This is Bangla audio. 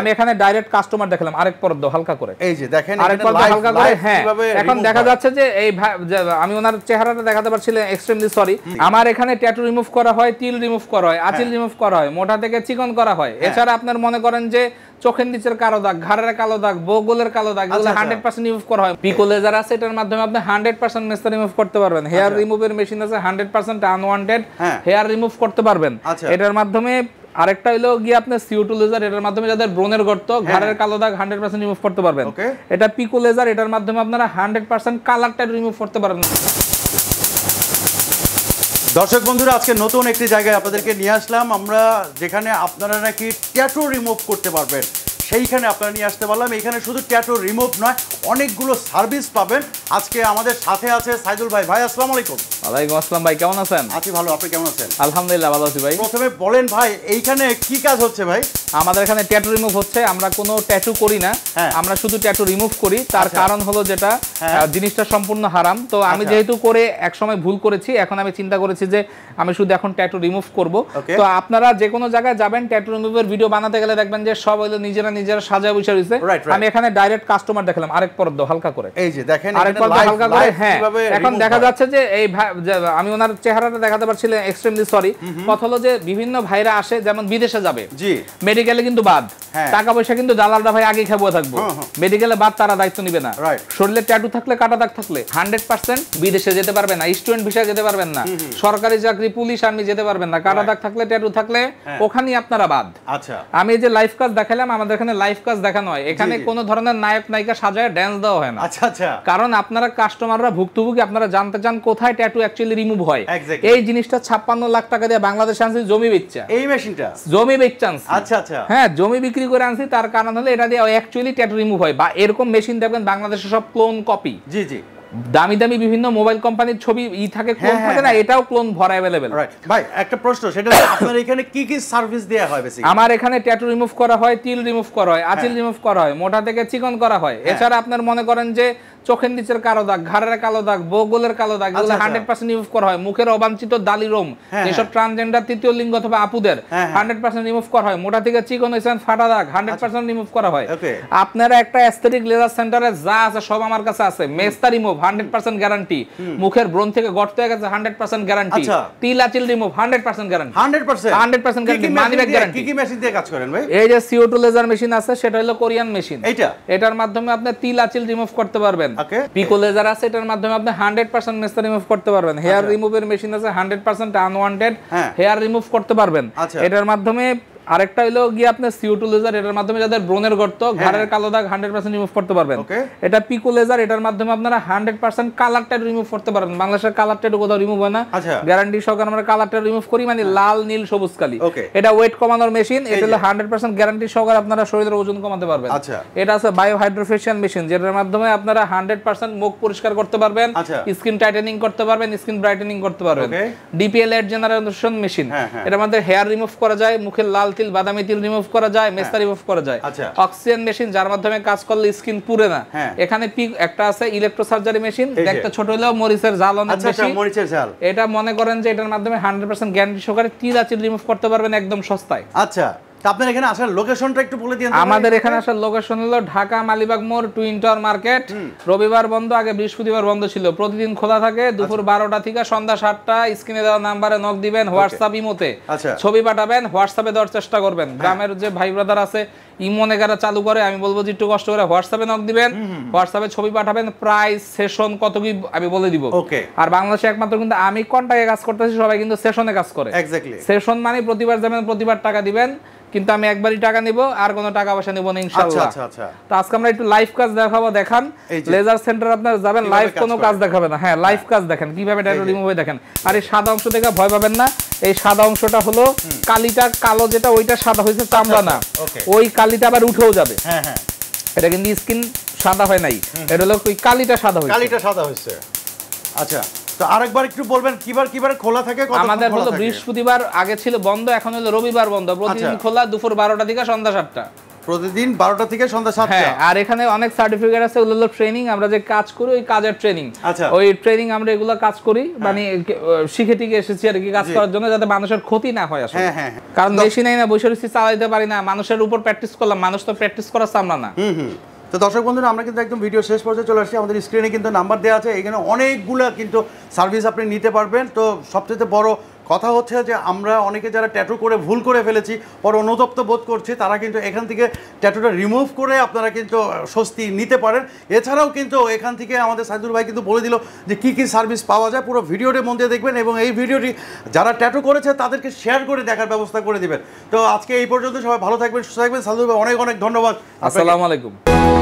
আমি এখানে ডাইরেক্ট কাস্টমার দেখালাম আরেক পর্দ হালকা করে এই যে দেখেন আরেক পর্দ হালকা করে হ্যাঁ এখন দেখা যাচ্ছে যে এই আমি ওনার চেহারাটা দেখাতে পারছিলাম এক্সট্রিমলি সরি আমার এখানে ট্যাটু রিমুভ করা হয় তিল রিমুভ করা হয় আচিল রিমুভ হ্যাঁ। করা হয় মোটা থেকে চিকন করা হয় হ্যাঁ। এছাড়া আপনার মনে করেন যে চোখের নিচের কালো দাগ ঘাড়ের কালো দাগ বগলের কালো দাগ আচ্ছা, এগুলো হান্ড্রেড পার্সেন্ট রিমুভ করা হয় পিকো লেজার আছে এটার মাধ্যমে আপনি হান্ড্রেড পার্সেন্ট মেস্তা রিমুভ করতে পারবেন হেয়ার রিমুভের মেশিন আছে hundred percent unwanted hair remove করতে পারবেন আচ্ছা। এটার মাধ্যমে আরেকটা হলো গিয়ে আপনার সিও টু লেজার এটার মাধ্যমে যাদের ব্রোনের গর্ত হ্যাঁ। ঘাড়ের কালো দাগ হান্ড্রেড পার্সেন্ট রিমুভ করতে পারবেন এটা পিকো লেজার এটার মাধ্যমে আপনারা হান্ড্রেড পার্সেন্ট কালারটা রিমুভ করতে পারবেন দর্শক বন্ধুরা আজকে নতুন একটি জায়গায় আপনাদেরকে নিয়ে আসলাম আমরা যেখানে আপনারা নাকি ট্যাটু রিমুভ করতে পারবেন সেইখানে আপনারা নিয়ে আসতে পারলাম এখানে শুধু ট্যাটু রিমুভ নয় অনেকগুলো সার্ভিস পাবেন আজকে আমাদের সাথে আছে সাইদুল ভাই ভাই আসসালামু আলাইকুম ওয়ালাইকুম আসসালাম ভাই কেমন আছেন আছি ভালো আপনি কেমন আছেন আলহামদুলিল্লাহ ভালো আছি ভাই প্রথমে বলেন ভাই এইখানে কি কাজ হচ্ছে ভাই আমাদের এখানে ট্যাটু রিমুভ হচ্ছে আমরা কোনো ট্যাটু করি না হ্যাঁ। আমরা শুধু ট্যাটু রিমুভ করি তার আচ্ছা। কারণ হলো যেটা হ্যাঁ। জিনিসটা সম্পূর্ণ হারাম তো আমি আচ্ছা। যেহেতু করে এক সময় ভুল করেছি এখন আমি চিন্তা করেছি যে আমি শুধু এখন ট্যাটু রিমুভ করব তো আপনারা যে কোনো জায়গায় যাবেন ট্যাটু রিমুভের ভিডিও বানাতে গেলে দেখবেন যে সব হলো নিজেরা নিজেরা সাজায় বসে রয়েছে আমি এখানে ডাইরেক্ট কাস্টমার দেখালাম আরেক পর্দ হালকা করে এই যে দেখেন আরেক পর্দ হালকা করে হ্যাঁ এখন দেখা যাচ্ছে যে এই আমি ওনার চেহারাটা দেখাতে পারছিলাম এক্সট্রিমলি সরি কথা হলো যে বিভিন্ন ভাইরা আসে যেমন বিদেশে যাবে জি মেডিকেলে কিন্তু বাদ হ্যাঁ। টাকা পয়সা কিন্তু দালালরা ভাই আগে খাবো থাকবো মেডিকেলে বাদ তারা দায়িত্ব নিবে না শরীরে ট্যাটু থাকলে কাটা দাগ থাকলে হান্ড্রেড পার্সেন্ট বিদেশে যেতে পারবেন না স্টুডেন্ট ভিসা যেতে পারবেন না সরকারি চাকরি পুলিশ আর্মি যেতে পারবেন না কাটা দাগ থাকলে ট্যাটু থাকলে হ্যাঁ। ওখানেই আপনারা বাদ আচ্ছা আমি যে লাইফ কাজ দেখালাম আমাদের এখানে লাইফ কাজ দেখানো হয় এখানে কোনো ধরনের নায়ক নায়িকা সাজায় ড্যান্স দেওয়া হয় না আচ্ছা আচ্ছা কারণ আপনারা কাস্টমাররা ভুক্তভোগী আপনারা জানতে চান কোথায় ট্যাটু অ্যাকচুয়ালি রিমুভ হয় এই জিনিসটা ছাপ্পান্ন লাখ টাকা দিয়ে বাংলাদেশ আনছে জমি বেচছে এই মেশিনটা জমি বেচছে আচ্ছা আচ্ছা হ্যাঁ জমি বিক্রি বিক্রি করে আনছি তার কারণ হলো এটা দিয়ে অ্যাকচুয়ালি ট্যাটু রিমুভ হয় বা এরকম মেশিন দেখবেন বাংলাদেশে সব ক্লোন কপি জি জি দামি দামি বিভিন্ন মোবাইল কোম্পানির ছবি ই থাকে ক্লোন হ্যাঁ, থাকে না হ্যাঁ, হ্যাঁ। এটাও ক্লোন ভরা अवेलेबल ভাই একটা প্রশ্ন সেটা আপনার এখানে কি কি সার্ভিস দেয়া হয় বেসিক্যালি আমার এখানে ট্যাটু রিমুভ করা হয় তিল রিমুভ করা হয় আঁচিল রিমুভ করা হয় মোটা থেকে চিকন করা হয় এছাড়া আপনার মনে করেন যে চোখের নিচের কালো দাগ ঘাড়ের কালো দাগ বগলের কালো দাগ এগুলো আচ্ছা, আচ্ছা। হান্ড্রেড পার্সেন্ট রিমুভ করা হয় মুখের অবাঞ্চিত দালি রোম হ্যাঁ, যেসব ট্রান্সজেন্ডার হ্যাঁ। তৃতীয় লিঙ্গ অথবা আপুদের হ্যাঁ, হান্ড্রেড পার্সেন্ট রিমুভ করা হয় মোটা থেকে চিকন হয়েছেন ফাটা দাগ হান্ড্রেড আচ্ছা। পার্সেন্ট রিমুভ করা হয় আপনারা একটা অ্যাস্থেটিক লেজার সেন্টারে যা আছে সব আমার কাছে আছে মেস্তা রিমুভ হান্ড্রেড পার্সেন্ট গ্যারান্টি মুখের ব্রণ থেকে গর্ত হয়ে গেছে হান্ড্রেড পার্সেন্ট গ্যারান্টি তিলা চিল remove hundred percent guarantee hundred percent hundred percent guarantee money back guarantee কি কি মেশিন দিয়ে কাজ করেন ভাই এই যে সিও টু লেজার মেশিন আছে সেটা হলো কোরিয়ান মেশিন এটা এটার মাধ্যমে আপনি তিলা চিল রিমুভ করতে পারবেন ওকে পিকো লেজার আছে এটার মাধ্যমে আপনি হান্ড্রেড পার্সেন্ট মেস্তা রিমুভ করতে পারবেন হেয়ার রিমুভের মেশিন আছে হান্ড্রেড 100% আনওয়ান্টেড হেয়ার রিমুভ করতে পারবেন আচ্ছা। এটার মাধ্যমে আরেকটা হলো গিয়ে আপনার সিও টু লেজার এটার মাধ্যমে যাদের ব্রোনের গর্ত হ্যাঁ। ঘরের কালো দাগ হান্ড্রেড পার্সেন্ট রিমুভ করতে পারবেন এটা পিকো লেজার এটার মাধ্যমে আপনারা hundred percent colour tight remove করতে পারবেন বাংলাদেশের কালার টাইট কোথাও রিমুভ হয় না গ্যারান্টি আচ্ছা। সহকারে আমরা কালার টাইট রিমুভ করি মানে হ্যাঁ। লাল নীল সবুজ কালি এটা ওয়েট কমানোর মেশিন এটা হলো হান্ড্রেড পার্সেন্ট গ্যারান্টি সহকারে আপনারা শরীরের ওজন কমাতে পারবেন আচ্ছা। এটা আছে বায়ো হাইড্রোফেশিয়াল মেশিন যেটার মাধ্যমে আপনারা হান্ড্রেড পার্সেন্ট মুখ পরিষ্কার করতে পারবেন আচ্ছা। স্কিন টাইটেনিং করতে পারবেন স্কিন ব্রাইটেনিং করতে পারবেন ডিপিএল এর জেনারেশন হ্যাঁ, মেশিন এটার মধ্যে হেয়ার রিমুভ করা যায় মুখের লাল তিল বাদামি তিল রিমুভ করা যায় হ্যাঁ। মেস্তা রিমুভ করা যায় আচ্ছা। অক্সিজেন মেশিন যার মাধ্যমে কাজ করলে স্কিন পুড়ে না হ্যাঁ। এখানে পিক একটা আছে ইলেকট্রো সার্জারি মেশিন একটা ছোট হলেও মরিচের জাল আচ্ছা, আচ্ছা, এটা মনে করেন যে এটার মাধ্যমে পার্সেন্ট গ্যারান্টি সহকারে তিল আচিল রিমুভ করতে পারবেন একদম সস্তায় আচ্ছা আচ্ছা। আচ্ছা। হ্যাঁ। গ্রামের যে ভাই ব্রাদার আছে ইমনে কারা চালু করে আমি বলবো যে একটু কষ্ট করে হোয়াটসঅ্যাপে নক দিবেন হোয়াটসঅ্যাপে ছবি পাঠাবেন প্রাইস সেশন কত কি আমি বলে দিব আর বাংলাদেশে একমাত্র কিন্তু আমি কন্টাকে কাজ করতেছি সবাই কিন্তু সেশনে কাজ করে সেশন মানে প্রতিবার যাবেন প্রতিবার টাকা দিবেন কিন্তু আমি একবারই টাকা নিব আর কোনো টাকা পয়সা নিব না আচ্ছা, ইনশাআল্লাহ আচ্ছা আচ্ছা তো আজকে আমরা একটু লাইভ কাজ দেখাবো দেখান লেজার সেন্টার আপনার যাবেন লাইভ কোনো কাজ দেখাবে না হ্যাঁ লাইভ হ্যাঁ। কাজ দেখেন কিভাবে ডায়নো রিমুভ হয় দেখেন আর এই সাদা অংশ থেকে ভয় পাবেন না এই সাদা অংশটা হলো কালিটা কালো যেটা ওইটা সাদা হয়েছে আচ্ছা, চামড়া না আচ্ছা, ওই কালিটা আবার উঠেও যাবে হ্যাঁ হ্যাঁ এটা কিন্তু স্কিন সাদা হয় নাই এটা হলো ওই কালিটা সাদা হয়েছে কালিটা সাদা হয়েছে আচ্ছা তো আরেকবার একটু বলবেন কিবার কিবার খোলা থাকে আমাদের হলো বৃহস্পতিবার আগে ছিল বন্ধ এখন হলো রবিবার বন্ধ আচ্ছা। প্রতিদিন খোলা দুপুর বারোটা থেকে সন্ধ্যা সাতটা প্রতিদিন বারোটা থেকে সন্ধ্যা সাতটা হ্যাঁ, আর এখানে অনেক সার্টিফিকেট আছে ওগুলো ট্রেনিং আমরা যে কাজ করি ওই কাজের ট্রেনিং আচ্ছা। ওই ট্রেনিং আমরা এগুলো কাজ করি হ্যাঁ। মানে শিখে টিকে এসেছি আর কি কাজ করার জন্য যাতে মানুষের ক্ষতি না হয় আসলে হ্যাঁ, কারণ বেশি নাই না বসে চালাইতে পারি না মানুষের উপর প্র্যাকটিস করলাম মানুষ তো প্র্যাকটিস করা সামলা না তো দর্শক বন্ধুরা আমরা কিন্তু একদম ভিডিও শেষ পর্যায়ে চলে আসছি আমাদের স্ক্রিনে কিন্তু নাম্বার দেওয়া আছে এখানে অনেকগুলো কিন্তু সার্ভিস আপনি নিতে পারবেন তো সবচেয়ে বড় কথা হচ্ছে যে আমরা অনেকে যারা ট্যাটু করে ভুল করে ফেলেছি পর অনুতপ্ত বোধ করছি তারা কিন্তু এখান থেকে ট্যাটুটা রিমুভ করে আপনারা কিন্তু স্বস্তি নিতে পারেন এছাড়াও কিন্তু এখান থেকে আমাদের সাইদুল ভাই কিন্তু বলে দিল যে কি কি সার্ভিস পাওয়া যায় পুরো ভিডিওটি মন দিয়ে দেখবেন এবং এই ভিডিওটি যারা ট্যাটু করেছে তাদেরকে শেয়ার করে দেখার ব্যবস্থা করে দেবেন তো আজকে এই পর্যন্ত সবাই ভালো থাকবেন সুস্থ থাকবেন সাইদুল ভাই অনেক অনেক ধন্যবাদ আসসালামু আলাইকুম